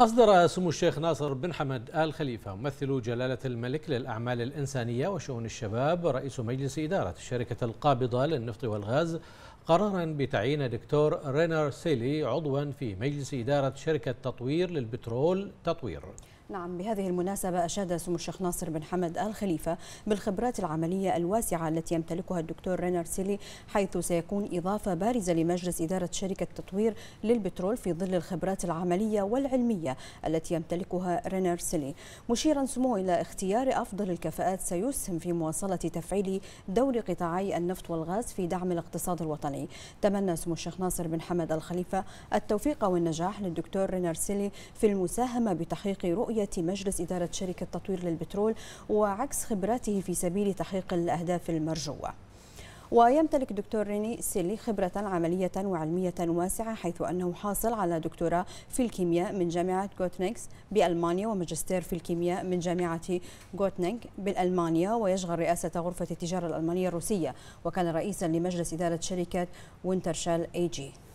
أصدر سمو الشيخ ناصر بن حمد آل خليفة ممثل جلالة الملك للأعمال الإنسانية وشؤون الشباب رئيس مجلس إدارة الشركة القابضة للنفط والغاز قرارا بتعيين دكتور رينر سيلي عضوا في مجلس إدارة شركة تطوير للبترول تطوير نعم بهذه المناسبة أشاد سمو الشيخ ناصر بن حمد آل خليفة بالخبرات العملية الواسعة التي يمتلكها الدكتور رينر سيلي حيث سيكون إضافة بارزة لمجلس إدارة شركة تطوير للبترول في ظل الخبرات العملية والعلمية التي يمتلكها رينر سيلي مشيرا سمو إلى اختيار أفضل الكفاءات سيسهم في مواصلة تفعيل دور قطاعي النفط والغاز في دعم الاقتصاد الوطني تمنى سمو الشيخ ناصر بن حمد الخليفة التوفيق والنجاح للدكتور رينر سيلي في المساهمة بتحقيق رؤية مجلس إدارة شركة تطوير للبترول وعكس خبراته في سبيل تحقيق الأهداف المرجوة ويمتلك دكتور ريني سيلي خبرة عملية وعلمية واسعة حيث أنه حاصل على دكتوراه في الكيمياء من جامعة غوتنينغس بألمانيا وماجستير في الكيمياء من جامعة غوتنينغ بالألمانيا ويشغل رئاسة غرفة التجارة الألمانية الروسية وكان رئيسا لمجلس إدارة شركة وينترشال أي جي